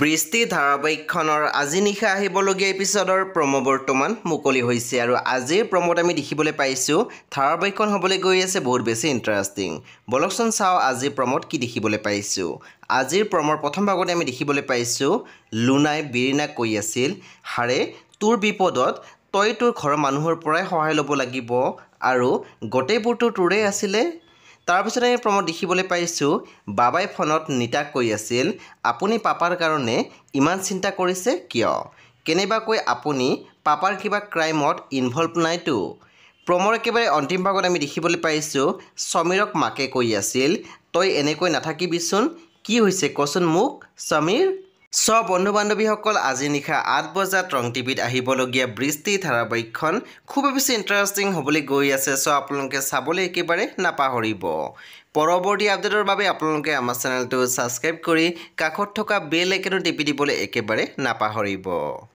বৃষ্টি ধাৰাবাহিকখনৰ আজি নিশা আহিবলগীয়া এপিছ'ডৰ প্ৰম' বৰ্তমান মুকলি হৈছে আৰু আজিৰ প্ৰম'ত আমি দেখিবলৈ পাইছোঁ ধাৰাবাহিকখন হ'বলৈ গৈ আছে বহুত বেছি ইণ্টাৰেষ্টিং বলকচোন চাওঁ আজিৰ প্ৰম'ত কি দেখিবলৈ পাইছোঁ আজিৰ প্ৰম'ৰ প্ৰথম ভাগতে আমি দেখিবলৈ পাইছোঁ লোনাই বিৰিণাক কৈ আছিল হাৰে তোৰ বিপদত তই তোৰ ঘৰৰ মানুহৰ পৰাই সহায় ল'ব লাগিব আৰু গোটেইবোৰতো তোৰেই আছিলে তাৰপিছতে আমি প্ৰমোদ দেখিবলৈ পাইছোঁ বাবাই ফোনত নিতাক কৈ আছিল আপুনি পাপাৰ কাৰণে ইমান চিন্তা কৰিছে কিয় কেনেবাকৈ আপুনি পাপাৰ কিবা ক্ৰাইমত ইনভল্ভ নাইতো প্ৰমৰ একেবাৰে অন্তিম ভাগত আমি দেখিবলৈ পাইছোঁ সমীৰক মাকে কৈ আছিল তই এনেকৈ নাথাকিবিচোন কি হৈছে কচোন মোক সমীৰ স বন্ধু বান্ধৱীসকল আজি নিশা আঠ বজাত ৰং টিভিত আহিবলগীয়া বৃষ্টি ধাৰাবাহিকখন খুবেই বেছি ইণ্টাৰেষ্টিং হ'বলৈ গৈ আছে চ' আপোনালোকে চাবলৈ একেবাৰে নাপাহৰিব পৰৱৰ্তী আপডেটৰ বাবে আপোনালোকে আমাৰ চেনেলটো ছাবস্ক্ৰাইব কৰি কাষত থকা বেল আইকনো টিপি দিবলৈ একেবাৰে নাপাহৰিব